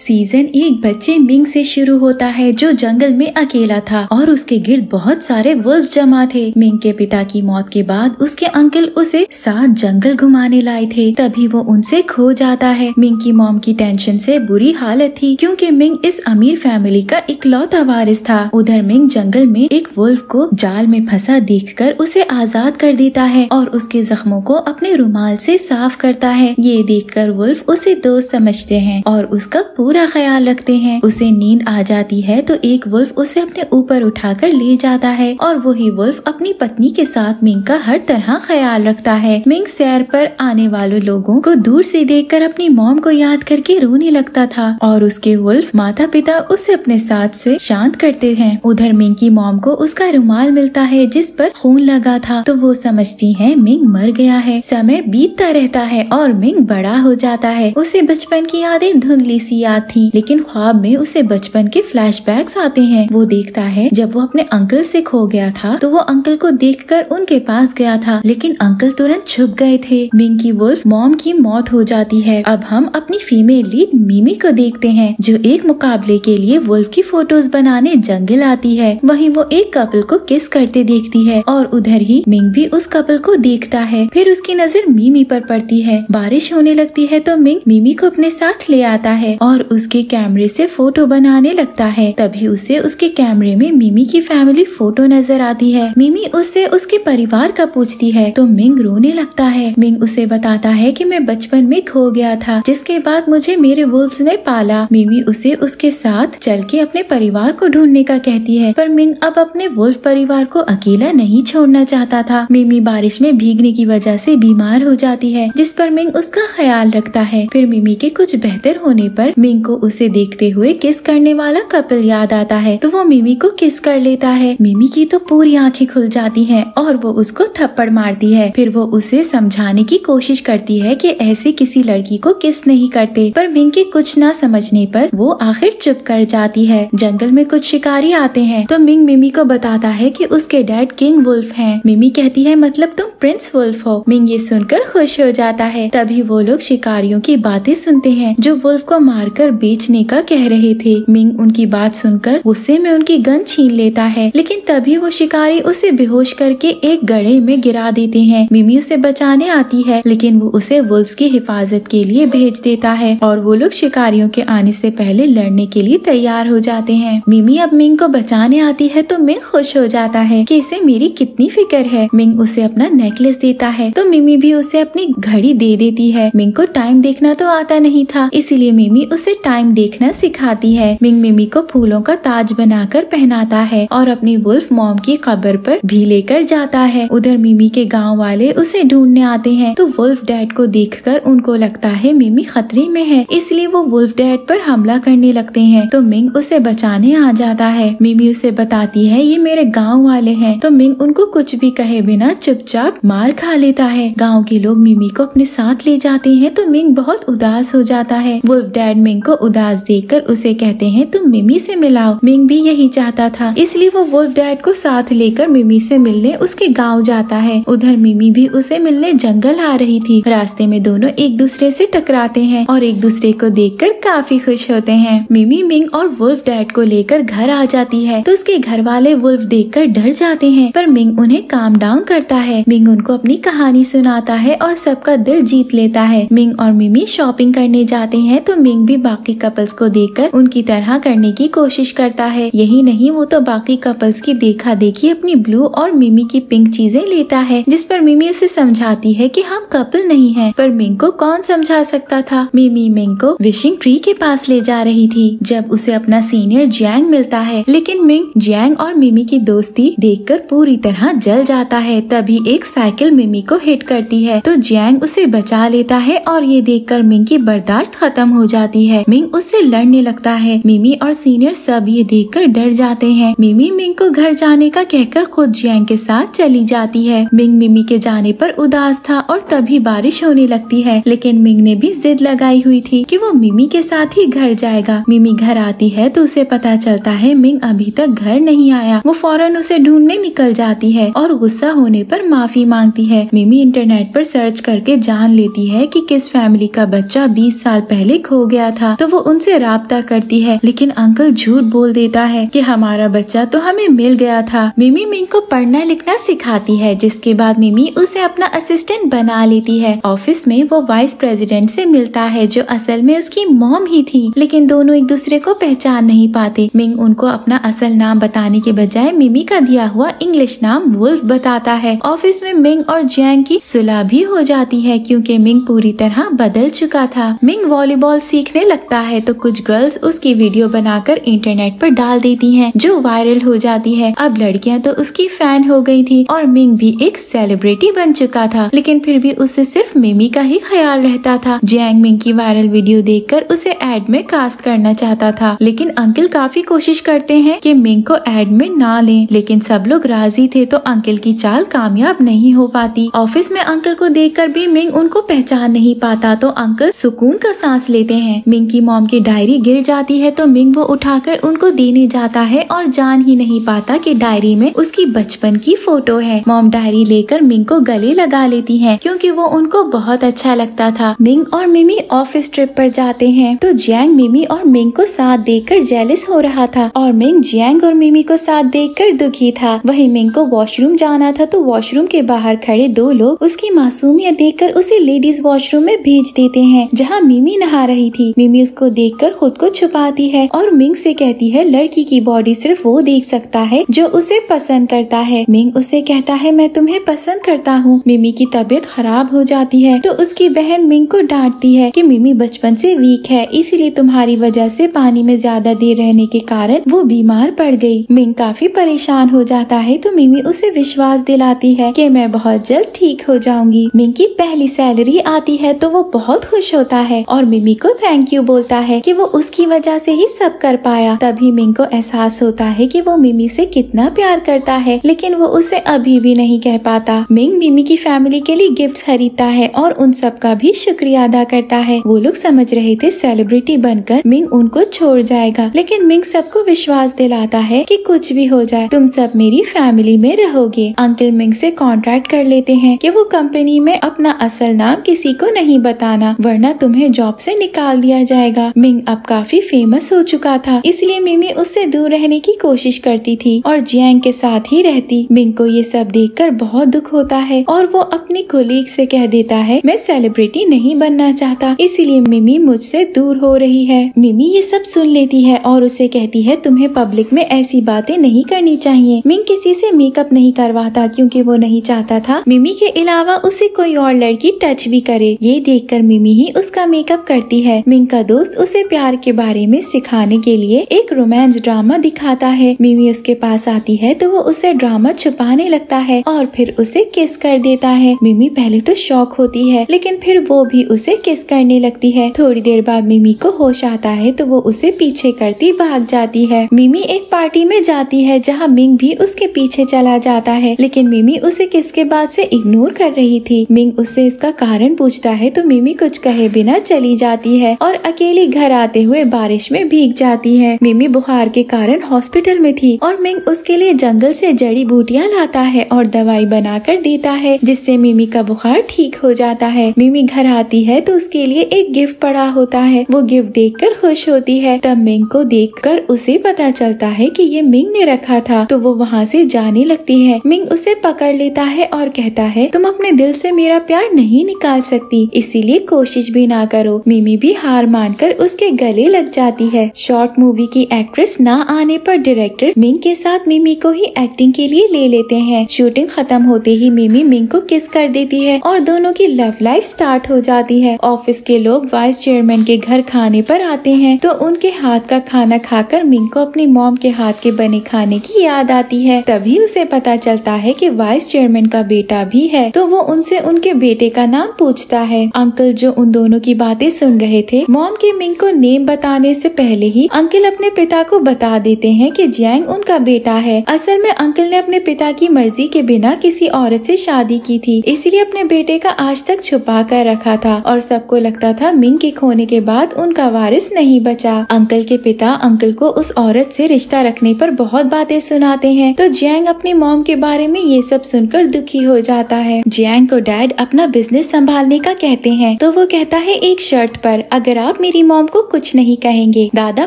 Season एक बच्चे Ming से शुरू होता है जो जंगल में अकेला था और उसके गिर्द बहुत सारे वुल्फ जमा थे मिंग के पिता की मौत के बाद उसके अंकल उसे साथ जंगल घुमाने लाए थे तभी वो उनसे खो जाता है मिंग की मॉम की टेंशन से बुरी हालत थी क्योंकि मिंग इस अमीर फैमिली का इकलौता वारिस था उधर मिंग जंगल में एक वुल्फ को जाल में फंसा देख उसे आजाद कर देता है और उसके जख्मों को अपने रुमाल ऐसी साफ करता है ये देख वुल्फ उसे दोस्त समझते है और उसका पूरा ख्याल रखते हैं उसे नींद आ जाती है तो एक वुल्फ उसे अपने ऊपर उठाकर ले जाता है और वही वुल्फ अपनी पत्नी के साथ मिंग का हर तरह ख्याल रखता है मिंग सैर पर आने वाले लोगों को दूर से देखकर अपनी मोम को याद करके रोने लगता था और उसके वुल्फ माता पिता उसे अपने साथ से शांत करते हैं उधर मिंग की मोम को उसका रुमाल मिलता है जिस पर खून लगा था तो वो समझती है मिंग मर गया है समय बीतता रहता है और मिंग बड़ा हो जाता है उसे बचपन की यादें धुंधली सी याद साथ थी लेकिन ख्वाब में उसे बचपन के फ्लैश आते हैं वो देखता है जब वो अपने अंकल से खो गया था तो वो अंकल को देख उनके पास गया था लेकिन अंकल तुरंत छुप गए थे मिंकी वुल्फ मॉम की मौत हो जाती है अब हम अपनी फीमेल लीड मीमी को देखते हैं जो एक मुकाबले के लिए वुल्फ की फोटोज बनाने जंगल आती है वहीं वो एक कपल को किस करते देखती है और उधर ही मिंग भी उस कपल को देखता है फिर उसकी नजर मीमी पर पड़ती है बारिश होने लगती है तो मिंग मीमी को अपने साथ ले आता है और और उसके कैमरे से फोटो बनाने लगता है तभी उसे उसके कैमरे में मिमी की फैमिली फोटो नजर आती है मिमी उससे उसके परिवार का पूछती है तो मिंग रोने लगता है मिंग उसे बताता है कि मैं बचपन में खो गया था जिसके बाद मुझे मेरे वुल्फ्स ने पाला मिमी उसे उसके साथ चल के अपने परिवार को ढूंढने का कहती है पर मिंग अब अपने वुल्फ परिवार को अकेला नहीं छोड़ना चाहता था मिमी बारिश में भीगने की वजह से बीमार हो जाती है जिस पर मिंग उसका ख्याल रखता है फिर मिमी के कुछ बेहतर होने पर बिंग को उसे देखते हुए किस करने वाला कपिल याद आता है तो वो मिमी को किस कर लेता है मिमी की तो पूरी आंखें खुल जाती हैं और वो उसको थप्पड़ मारती है फिर वो उसे समझाने की कोशिश करती है कि ऐसे किसी लड़की को किस नहीं करते पर मिंग के कुछ ना समझने पर वो आखिर चुप कर जाती है जंगल में कुछ शिकारी आते हैं तो मिंग मिमी को बताता है कि उसके डैड किंग वुल्फ हैं। मिमी कहती है मतलब तुम प्रिंस वुल्फ हो मिंग ये सुनकर खुश हो जाता है तभी वो लोग शिकारियों की बातें सुनते हैं जो वुल्फ को मार बनकर बेचने का कह रहे थे मिंग उनकी बात सुनकर गुस्से में उनकी गन छीन लेता है लेकिन तभी वो शिकारी उसे बेहोश करके एक गड़े में गिरा देते हैं मिमी उसे बचाने आती है लेकिन वो उसे वुल्फ की हिफाजत के लिए भेज देता है और वो लोग शिकारियों के आने से पहले लड़ने के लिए तैयार हो जाते हैं मिमी अब मिंग को बचाने आती है तो मिंग खुश हो जाता है कि इसे मेरी कितनी फिक्र है मिंग उसे अपना नेकलेस देता है तो मिमी भी उसे अपनी घड़ी दे देती है मिंग को टाइम देखना तो आता नहीं था इसीलिए मिमी उसे उसे टाइम देखना सिखाती है मिंग मिमी को फूलों का ताज बनाकर पहनाता है और अपनी वुल्फ मॉम की कब्र पर भी लेकर जाता है उधर मिमी के गांव वाले उसे ढूंढने आते हैं तो वुल्फ डैड को देखकर उनको लगता है मिमी खतरे में है इसलिए वो वुल्फ डैड पर हमला करने लगते हैं तो मिंग उसे बचाने आ जाता है मिमी उसे बताती है ये मेरे गाँव वाले है तो मिंग उनको कुछ भी कहे बिना चुपचाप मार खा लेता है गाँव के लोग मिमी को अपने साथ ले जाते हैं तो मिंग बहुत उदास हो जाता है वुल्फ डैड मिंग मिंग को उदास देखकर उसे कहते हैं तुम मिमी से मिलाओ मिंग भी यही चाहता था इसलिए वो वुल्फ डैड को साथ लेकर मिमी से मिलने उसके गाँव जाता है उधर मिमी भी उसे मिलने जंगल आ रही थी रास्ते में दोनों एक दूसरे से टकराते हैं और एक दूसरे को कर काफी खुश होते हैं मिमी मिंग और वुल्फ डैड को लेकर घर आ जाती है तो उसके घर वाले वुल्फ कर डर जाते हैं पर मिंग उन्हें काम डाउन करता है मिंग उनको अपनी कहानी सुनाता है और सबका दिल जीत लेता है मिंग और मिमी शॉपिंग करने जाते हैं तो मिंग भी बाकी कपल्स को देखकर उनकी तरह करने की कोशिश करता है यही नहीं वो तो बाकी कपल्स की देखा देखी अपनी ब्लू और मिमी की पिंक चीजें लेता है जिस पर मिमी उसे समझाती है कि हम कपल नहीं है पर मिंग को कौन समझा सकता था मिमी मिंग को विशिंग ट्री के पास ले जा रही थी जब उसे अपना सीनियर जियांग मिलता है लेकिन मिंग जियांग और मिमी की दोस्ती कर पूरी तरह जल जाता है तभी एक साइकिल मिमी को हिट करती है तो जियांग उसे बचा लेता है और ये कर मिंग की बर्दाश्त खत्म हो जाती है है मिंग उससे लड़ने लगता है मिमी और सीनियर सब ये देख कर डर जाते हैं मिमी मिंग को घर जाने का कहकर खुद जियांग के साथ चली जाती है मिंग मिमी के जाने पर उदास था और तभी बारिश होने लगती है लेकिन मिंग ने भी जिद लगाई हुई थी कि वो मिमी के साथ ही घर जाएगा मिमी घर आती है तो उसे पता चलता है मिंग अभी तक घर नहीं आया वो फौरन उसे ढूंढने निकल जाती है और गुस्सा होने पर माफी मांगती है मिमी इंटरनेट पर सर्च करके जान लेती है कि किस फैमिली का बच्चा 20 साल पहले खो गया था था तो वो उनसे रबता करती है लेकिन अंकल झूठ बोल देता है कि हमारा बच्चा तो हमें मिल गया था मिमी मिंग को पढ़ना लिखना सिखाती है जिसके बाद मिमी उसे अपना असिस्टेंट बना लेती है ऑफिस में वो वाइस प्रेसिडेंट से मिलता है जो असल में उसकी मॉम ही थी लेकिन दोनों एक दूसरे को पहचान नहीं पाते मिंग उनको अपना असल नाम बताने के बजाय मिमी का दिया हुआ इंग्लिश नाम वुल्फ बताता है ऑफिस में मिंग और जैंग की सुलह भी हो जाती है क्योंकि मिंग पूरी तरह बदल चुका था मिंग वॉलीबॉल सीखने लगता है तो कुछ गर्ल्स उसकी वीडियो बनाकर इंटरनेट पर डाल देती हैं जो वायरल हो जाती है अब लड़कियां तो उसकी फैन हो गई थी और मिंग भी एक सेलिब्रिटी बन चुका था लेकिन फिर भी उसे सिर्फ मेमी का ही ख्याल रहता था जैंग मिंग की वायरल वीडियो कर उसे एड में कास्ट करना चाहता था लेकिन अंकिल काफी कोशिश करते हैं की मिंग को एड में ना ले लेकिन सब लोग राजी थे तो अंकिल की चाल कामयाब नहीं हो पाती ऑफिस में अंकल को देखकर भी मिंग उनको पहचान नहीं पाता तो अंकल सुकून का सांस लेते हैं मिंग की मॉम की डायरी गिर जाती है तो मिंग वो उठाकर उनको देने जाता है और जान ही नहीं पाता कि डायरी में उसकी बचपन की फोटो है मॉम डायरी लेकर मिंग को गले लगा लेती है क्यूँकी वो उनको बहुत अच्छा लगता था मिंग और मिमी ऑफिस ट्रिप पर जाते हैं तो जियांग मिमी और मिंग को साथ कर जेलिस हो रहा था और मिंग जियांग और मिमी को साथ कर दुखी था वही मिंग को वॉशरूम जाना था तो वॉशरूम के बाहर खड़े दो लोग उसकी मासूमियत कर उसे लेडीज वॉशरूम में भेज देते हैं जहाँ मिमी नहा रही थी मिमी उसको देखकर खुद को छुपाती है और मिंग से कहती है लड़की की बॉडी सिर्फ वो देख सकता है जो उसे पसंद करता है मिंग उसे कहता है मैं तुम्हें पसंद करता हूँ मिमी की तबीयत खराब हो जाती है तो उसकी बहन मिंग को डांटती है कि मिमी बचपन से वीक है इसीलिए तुम्हारी वजह से पानी में ज्यादा देर रहने के कारण वो बीमार पड़ गई मिंग काफी परेशान हो जाता है तो मिमी उसे विश्वास दिलाती है कि मैं बहुत जल्द ठीक हो जाऊंगी मिंग की पहली सैलरी आती है तो वो बहुत खुश होता है और मिमी को थैंक यू क्यों बोलता है कि वो उसकी वजह से ही सब कर पाया तभी मिंग को एहसास होता है कि वो मिमी से कितना प्यार करता है लेकिन वो उसे अभी भी नहीं कह पाता मिंग मिमी की फैमिली के लिए गिफ्ट खरीदता है और उन सब का भी शुक्रिया अदा करता है वो लोग समझ रहे थे सेलिब्रिटी बनकर मिंग उनको छोड़ जाएगा लेकिन मिंग सबको विश्वास दिलाता है की कुछ भी हो जाए तुम सब मेरी फैमिली में रहोगे अंकल मिंग से कॉन्ट्रैक्ट कर लेते हैं कि वो कंपनी में अपना असल नाम किसी को नहीं बताना वरना तुम्हें जॉब से निकाल दिया जाएगा मिंग अब काफी फेमस हो चुका था इसलिए मिमी उससे दूर रहने की कोशिश करती थी और जियांग के साथ ही रहती मिंग को ये सब कर बहुत दुख होता है और वो अपनी कोलीग से कह देता है मैं सेलिब्रिटी नहीं बनना चाहता इसीलिए मिमी मुझसे दूर हो रही है मिमी ये सब सुन लेती है और उसे कहती है तुम्हें पब्लिक में ऐसी बातें नहीं करनी चाहिए मिंग किसी से मेकअप नहीं करवाता क्योंकि वो नहीं चाहता था मिमी के अलावा उसे कोई और लड़की टच भी करे ये देखकर मिमी ही उसका मेकअप करती है मिंग का उसका दोस्त उसे प्यार के बारे में सिखाने के लिए एक रोमांस ड्रामा दिखाता है मिमी उसके पास आती है तो वो उसे ड्रामा छुपाने लगता है और फिर उसे किस कर देता है मिमी पहले तो शौक होती है लेकिन फिर वो भी उसे किस करने लगती है थोड़ी देर बाद मिमी को होश आता है तो वो उसे पीछे करती भाग जाती है मिमी एक पार्टी में जाती है जहाँ मिंग भी उसके पीछे चला जाता है लेकिन मिमी उसे किसके बाद से इग्नोर कर रही थी मिंग उससे इसका कारण पूछता है तो मिमी कुछ कहे बिना चली जाती है और अकेली घर आते हुए बारिश में भीग जाती है मिमी बुखार के कारण हॉस्पिटल में थी और मिंग उसके लिए जंगल से जड़ी बूटियां लाता है और दवाई बनाकर देता है जिससे मिमी का बुखार ठीक हो जाता है मिमी घर आती है तो उसके लिए एक गिफ्ट पड़ा होता है वो गिफ्ट कर खुश होती है तब मिंग को कर उसे पता चलता है की ये मिंग ने रखा था तो वो वहाँ से जाने लगती है मिंग उसे पकड़ लेता है और कहता है तुम अपने दिल से मेरा प्यार नहीं निकाल सकती इसीलिए कोशिश भी ना करो मिमी भी हार मान मानकर उसके गले लग जाती है शॉर्ट मूवी की एक्ट्रेस ना आने पर डायरेक्टर मिंग के साथ मिमी को ही एक्टिंग के लिए ले लेते हैं शूटिंग खत्म होते ही मिमी मिंग को किस कर देती है और दोनों की लव लाइफ स्टार्ट हो जाती है ऑफिस के लोग वाइस चेयरमैन के घर खाने पर आते हैं तो उनके हाथ का खाना खाकर मिंग को अपनी मॉम के हाथ के बने खाने की याद आती है तभी उसे पता चलता है की वाइस चेयरमैन का बेटा भी है तो वो उनसे उनके बेटे का नाम पूछता है अंकल जो उन दोनों की बातें सुन रहे थे मॉम के मिंग को नेम बताने से पहले ही अंकल अपने पिता को बता देते हैं कि जैंग उनका बेटा है असल में अंकल ने अपने पिता की मर्जी के बिना किसी औरत से शादी की थी इसलिए अपने बेटे का आज तक छुपा कर रखा था और सबको लगता था मिंग के खोने के बाद उनका वारिस नहीं बचा अंकल के पिता अंकल को उस औरत से रिश्ता रखने पर बहुत बातें सुनाते हैं तो जैंग अपनी मॉम के बारे में ये सब सुनकर दुखी हो जाता है जैंग को डैड अपना बिजनेस संभालने का कहते हैं तो वो कहता है एक शर्त पर अगर आप आप मेरी मॉम को कुछ नहीं कहेंगे दादा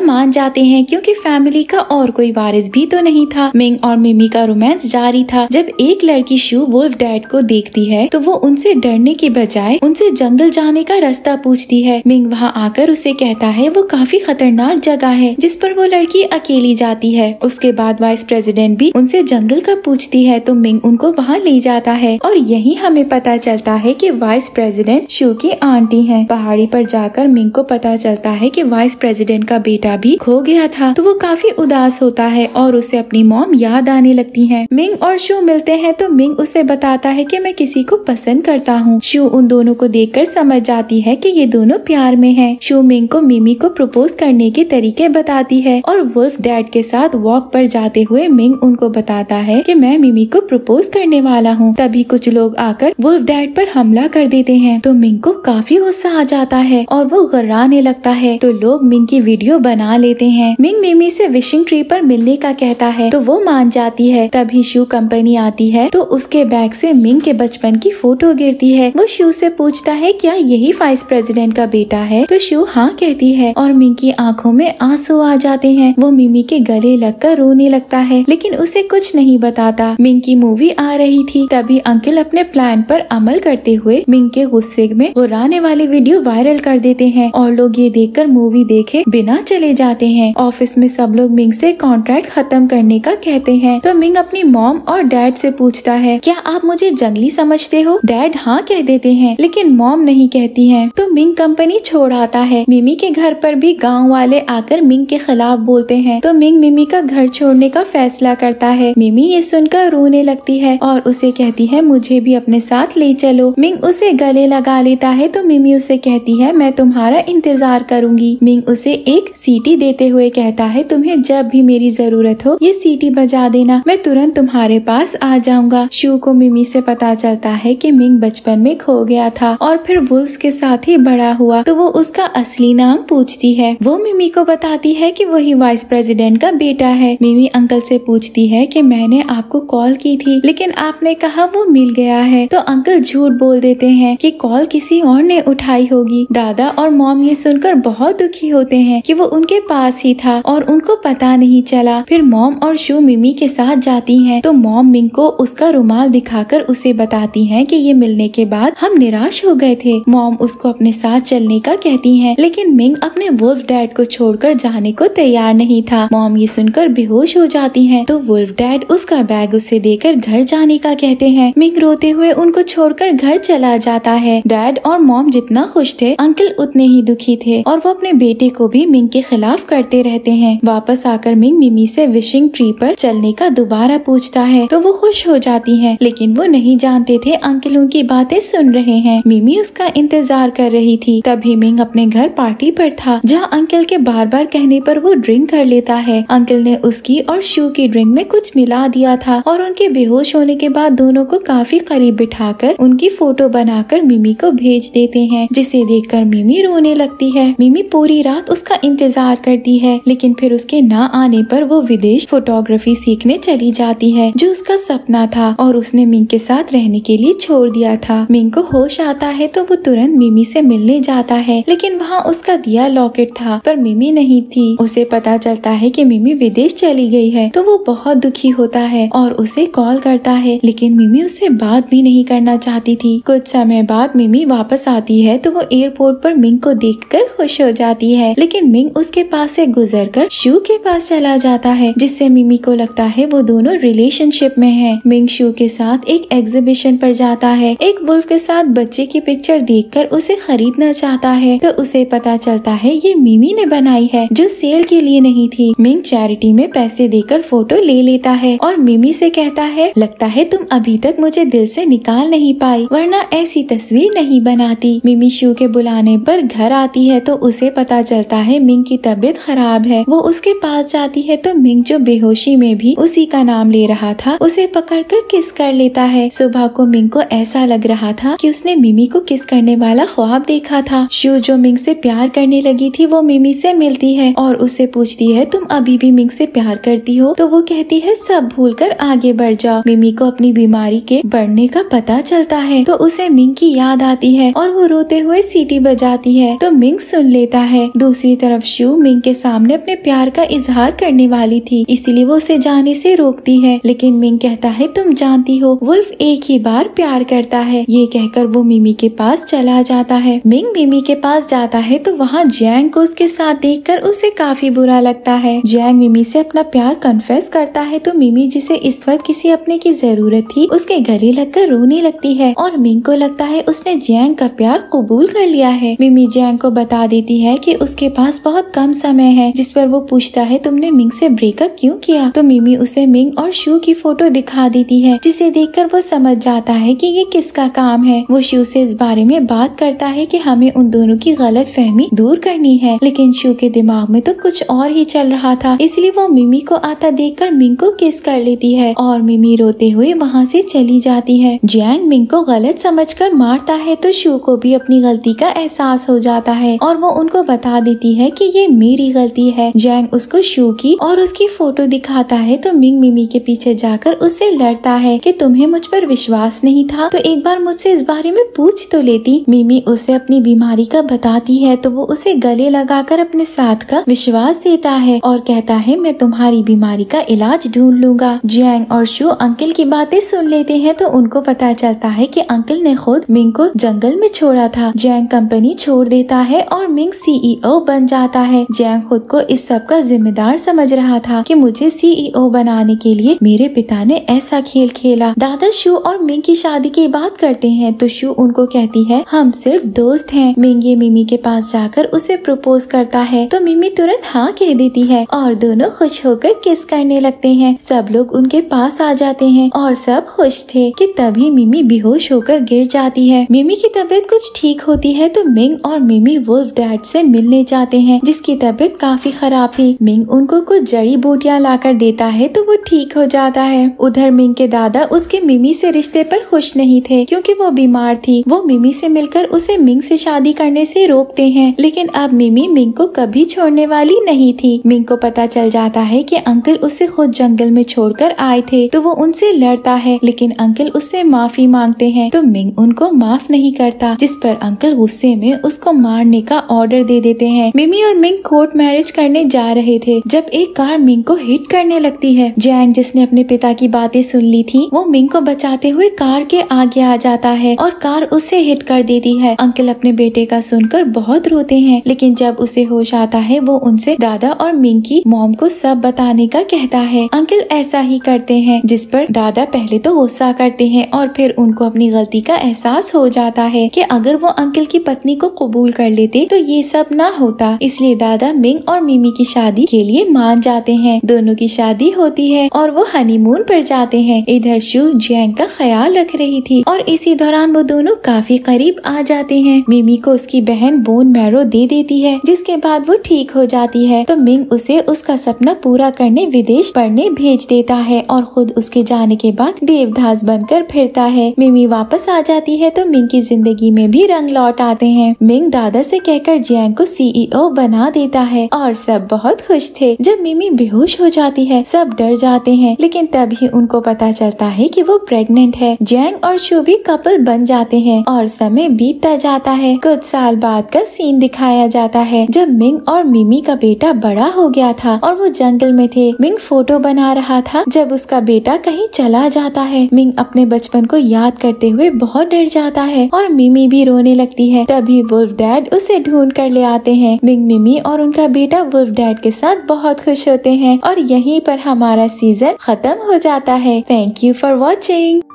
मान जाते हैं क्योंकि फैमिली का और कोई वारिस भी तो नहीं था मिंग और मिमी का रोमांस जारी था जब एक लड़की शू वुल्फ डैड को देखती है तो वो उनसे डरने के बजाय उनसे जंगल जाने का रास्ता पूछती है मिंग वहाँ आकर उसे कहता है वो काफी खतरनाक जगह है जिस पर वो लड़की अकेली जाती है उसके बाद वाइस प्रेसिडेंट भी उनसे जंगल का पूछती है तो मिंग उनको वहाँ ले जाता है और यही हमें पता चलता है की वाइस प्रेसिडेंट शू की आंटी है पहाड़ी पर जाकर मिंग को पता चलता है कि वाइस प्रेसिडेंट का बेटा भी खो गया था तो वो काफी उदास होता है और उसे अपनी मॉम याद आने लगती है मिंग और शू मिलते हैं तो मिंग उसे बताता है कि मैं किसी को पसंद करता हूँ शू उन दोनों को देख समझ जाती है की ये दोनों प्यार में है शू मिंग को मिमी को प्रपोज करने के तरीके बताती है और वुल्फ डैड के साथ वॉक पर जाते हुए मिंग उनको बताता है की मैं मिमी को प्रपोज करने वाला हूँ तभी कुछ लोग आकर वुल्फ डैड पर हमला कर देते हैं तो मिंग को काफी गुस्सा आ जाता है और वो गर्रा आने लगता है तो लोग मिंग की वीडियो बना लेते हैं मिंग मिमी से विशिंग ट्री पर मिलने का कहता है तो वो मान जाती है तभी शू कंपनी आती है तो उसके बैग से मिंग के बचपन की फोटो गिरती है वो शू से पूछता है क्या यही वाइस प्रेसिडेंट का बेटा है तो शू हाँ कहती है और मिंग की आंखों में आंसू आ जाते हैं वो मिमी के गले लगकर रोने लगता है लेकिन उसे कुछ नहीं बताता मिंग की मूवी आ रही थी तभी अंकिल अपने प्लान पर अमल करते हुए मिंग के गुस्से में घुराने वाली वीडियो वायरल कर देते हैं और लोग ये देखकर मूवी देखे बिना चले जाते हैं ऑफिस में सब लोग मिंग से कॉन्ट्रैक्ट खत्म करने का कहते हैं तो मिंग अपनी मॉम और डैड से पूछता है क्या आप मुझे जंगली समझते हो डैड हाँ कह देते हैं लेकिन मॉम नहीं कहती है तो मिंग कंपनी छोड़ आता है मिमी के घर पर भी गांव वाले आकर मिंग के खिलाफ बोलते हैं तो मिंग मिमी का घर छोड़ने का फैसला करता है मिमी ये सुनकर रोने लगती है और उसे कहती है मुझे भी अपने साथ ले चलो मिंग उसे गले लगा लेता है तो मिमी उसे कहती है मैं तुम्हारा इन इंतजार करूंगी मिंग उसे एक सीटी देते हुए कहता है तुम्हें जब भी मेरी जरूरत हो ये सीटी बजा देना मैं तुरंत तुम्हारे पास आ जाऊंगा शू को मिमी से पता चलता है कि मिंग बचपन में खो गया था और फिर वुल्फ के साथ ही बड़ा हुआ तो वो उसका असली नाम पूछती है वो मिमी को बताती है की वही वाइस प्रेसिडेंट का बेटा है मिमी अंकल से पूछती है की मैंने आपको कॉल की थी लेकिन आपने कहा वो मिल गया है तो अंकल झूठ बोल देते हैं की कॉल किसी और ने उठाई होगी दादा और मॉम ये ये सुनकर बहुत दुखी होते हैं कि वो उनके पास ही था और उनको पता नहीं चला फिर मॉम और शू मिमी के साथ जाती हैं तो मॉम मिंग को उसका रुमाल दिखाकर उसे बताती हैं कि ये मिलने के बाद हम निराश हो गए थे मॉम उसको अपने साथ चलने का कहती हैं लेकिन मिंग अपने वुल्फ डैड को छोड़कर जाने को तैयार नहीं था मॉम ये सुनकर बेहोश हो जाती है तो वुल्फ डैड उसका बैग उसे देकर घर जाने का कहते हैं मिंग रोते हुए उनको छोड़कर घर चला जाता है डैड और मॉम जितना खुश थे अंकल उतने ही दुखी दुखी थे और वो अपने बेटे को भी मिंग के खिलाफ करते रहते हैं वापस आकर मिंग मिमी से विशिंग ट्री पर चलने का दोबारा पूछता है तो वो खुश हो जाती है लेकिन वो नहीं जानते थे अंकल उनकी बातें सुन रहे हैं मिमी उसका इंतजार कर रही थी तभी मिंग अपने घर पार्टी पर था जहाँ अंकल के बार बार कहने पर वो ड्रिंक कर लेता है अंकल ने उसकी और शू की ड्रिंक में कुछ मिला दिया था और उनके बेहोश होने के बाद दोनों को काफी करीब बिठाकर उनकी फोटो बनाकर मिमी को भेज देते हैं जिसे देखकर मिमी रोने लगती लगती है मिमी पूरी रात उसका इंतजार करती है लेकिन फिर उसके न आने पर वो विदेश फोटोग्राफी सीखने चली जाती है जो उसका सपना था और उसने मिंग के साथ रहने के लिए छोड़ दिया था मिंग को होश आता है तो वो तुरंत मिमी से मिलने जाता है लेकिन वहाँ उसका दिया लॉकेट था पर मिमी नहीं थी उसे पता चलता है कि मिमी विदेश चली गई है तो वो बहुत दुखी होता है और उसे कॉल करता है लेकिन मिमी उससे बात भी नहीं करना चाहती थी कुछ समय बाद मिमी वापस आती है तो वो एयरपोर्ट पर मिंग को देख देखकर खुश हो जाती है लेकिन मिंग उसके पास से गुजरकर शू के पास चला जाता है जिससे मिमी को लगता है वो दोनों रिलेशनशिप में है मिंग शू के साथ एक एग्जीबिशन पर जाता है एक वुल्फ के साथ बच्चे की पिक्चर देखकर उसे खरीदना चाहता है तो उसे पता चलता है ये मिमी ने बनाई है जो सेल के लिए नहीं थी मिंग चैरिटी में पैसे देकर फोटो ले लेता है और मिमी से कहता है लगता है तुम अभी तक मुझे दिल से निकाल नहीं पाई वरना ऐसी तस्वीर नहीं बनाती मिमी शू के बुलाने पर घर आ आती है तो उसे पता चलता है मिंग की तबीयत खराब है वो उसके पास जाती है तो मिंग जो बेहोशी में भी उसी का नाम ले रहा था उसे पकड़ कर किस कर लेता है सुबह को मिंग को ऐसा लग रहा था कि उसने मिमी को किस करने वाला ख्वाब देखा था शिव जो मिंग से प्यार करने लगी थी वो मिमी से मिलती है और उसे पूछती है तुम अभी भी मिंग से प्यार करती हो तो वो कहती है सब भूल कर आगे बढ़ जाओ मिमी को अपनी बीमारी के बढ़ने का पता चलता है तो उसे मिंग की याद आती है और वो रोते हुए सीटी बजाती है तो मिंग सुन लेता है दूसरी तरफ शिव मिंग के सामने अपने प्यार का इजहार करने वाली थी इसीलिए वो उसे जाने से रोकती है लेकिन मिंग कहता है तुम जानती हो वुल्फ एक ही बार प्यार करता है ये कहकर वो मिमी के पास चला जाता है मिंग मिमी के पास जाता है तो वहाँ जैंग को उसके साथ देख उसे काफी बुरा लगता है जैंग मिमी से अपना प्यार कन्फेस करता है तो मिमी जिसे इस वक्त किसी अपने की जरूरत थी उसके गले लगकर रोने लगती है और मिंग को लगता है उसने जैंग का प्यार कबूल कर लिया है मिमी जैंग को बता देती है कि उसके पास बहुत कम समय है जिस पर वो पूछता है तुमने मिंग से ब्रेकअप क्यों किया तो मिमी उसे मिंग और शू की फोटो दिखा देती है जिसे देखकर वो समझ जाता है कि ये किसका काम है वो शू से इस बारे में बात करता है कि हमें उन दोनों की गलत फहमी दूर करनी है लेकिन शू के दिमाग में तो कुछ और ही चल रहा था इसलिए वो मिमी को आता देख कर मिंग को किस कर लेती है और मिमी रोते हुए वहाँ से चली जाती है जैंग मिंग को गलत समझ कर मारता है तो शू को भी अपनी गलती का एहसास हो जाता जाता है और वो उनको बता देती है कि ये मेरी गलती है जैंग उसको शू की और उसकी फोटो दिखाता है तो मिंग मिमी के पीछे जाकर उससे लड़ता है कि तुम्हें मुझ पर विश्वास नहीं था तो एक बार मुझसे इस बारे में पूछ तो लेती मिमी उसे अपनी बीमारी का बताती है तो वो उसे गले लगाकर अपने साथ का विश्वास देता है और कहता है मैं तुम्हारी बीमारी का इलाज ढूंढ लूंगा जैंग और शू अंकिल की बातें सुन लेते हैं तो उनको पता चलता है कि अंकिल ने खुद मिंग को जंगल में छोड़ा था जैंग कंपनी छोड़ देता है और मिंग सीईओ e बन जाता है जैंग खुद को इस सब का जिम्मेदार समझ रहा था कि मुझे सीईओ e बनाने के लिए मेरे पिता ने ऐसा खेल खेला दादा शू और मिंग की शादी की बात करते हैं तो शू उनको कहती है हम सिर्फ दोस्त हैं मिंग ये मिमी के पास जाकर उसे प्रपोज करता है तो मिमी तुरंत हाँ कह देती है और दोनों खुश होकर किस करने लगते है सब लोग उनके पास आ जाते हैं और सब खुश थे कि तभी मिमी बेहोश होकर गिर जाती है मिमी की तबीयत कुछ ठीक होती है तो मिंग और मिमी अपनी वुल्फ डैड से मिलने जाते हैं जिसकी तबीयत काफी खराब थी मिंग उनको कुछ जड़ी बूटियां लाकर देता है तो वो ठीक हो जाता है उधर मिंग के दादा उसके मिमी से रिश्ते पर खुश नहीं थे क्योंकि वो बीमार थी वो मिमी से मिलकर उसे मिंग से शादी करने से रोकते हैं लेकिन अब मिमी मिंग को कभी छोड़ने वाली नहीं थी मिंग को पता चल जाता है कि अंकल उसे खुद जंगल में छोड़कर आए थे तो वो उनसे लड़ता है लेकिन अंकल उससे माफी मांगते हैं तो मिंग उनको माफ नहीं करता जिस पर अंकल गुस्से में उसको मार मारने का ऑर्डर दे देते हैं मिमी और मिंग कोर्ट मैरिज करने जा रहे थे जब एक कार मिंग को हिट करने लगती है जैंग जिसने अपने पिता की बातें सुन ली थी वो मिंग को बचाते हुए कार के आगे आ जाता है और कार उसे हिट कर देती है अंकल अपने बेटे का सुनकर बहुत रोते हैं लेकिन जब उसे होश आता है वो उनसे दादा और मिंग की मोम को सब बताने का कहता है अंकल ऐसा ही करते हैं जिस पर दादा पहले तो गुस्सा करते हैं और फिर उनको अपनी गलती का एहसास हो जाता है कि अगर वो अंकल की पत्नी को कबूल कर कर लेते तो ये सब ना होता इसलिए दादा मिंग और मिमी की शादी के लिए मान जाते हैं दोनों की शादी होती है और वो हनीमून पर जाते हैं इधर शु जैंग का ख्याल रख रही थी और इसी दौरान वो दोनों काफी करीब आ जाते हैं मिमी को उसकी बहन बोन मैरो दे देती है जिसके बाद वो ठीक हो जाती है तो मिंग उसे उसका सपना पूरा करने विदेश पढ़ने भेज देता है और खुद उसके जाने के बाद देवदास बनकर फिरता है मिमी वापस आ जाती है तो मिंग की जिंदगी में भी रंग लौट आते हैं मिंग दादा दादा से कहकर जैंग को सीईओ e बना देता है और सब बहुत खुश थे जब मिमी बेहोश हो जाती है सब डर जाते हैं लेकिन तभी उनको पता चलता है कि वो प्रेग्नेंट है जैंग और भी कपल बन जाते हैं और समय बीतता जाता है कुछ साल बाद का सीन दिखाया जाता है जब मिंग और मिमी का बेटा बड़ा हो गया था और वो जंगल में थे मिंग फोटो बना रहा था जब उसका बेटा कहीं चला जाता है मिंग अपने बचपन को याद करते हुए बहुत डर जाता है और मिमी भी रोने लगती है तभी वुल्फ डैड डैड उसे ढूंढ कर ले आते हैं मिंग मिमी और उनका बेटा वुल्फ डैड के साथ बहुत खुश होते हैं और यहीं पर हमारा सीजन खत्म हो जाता है थैंक यू फॉर वॉचिंग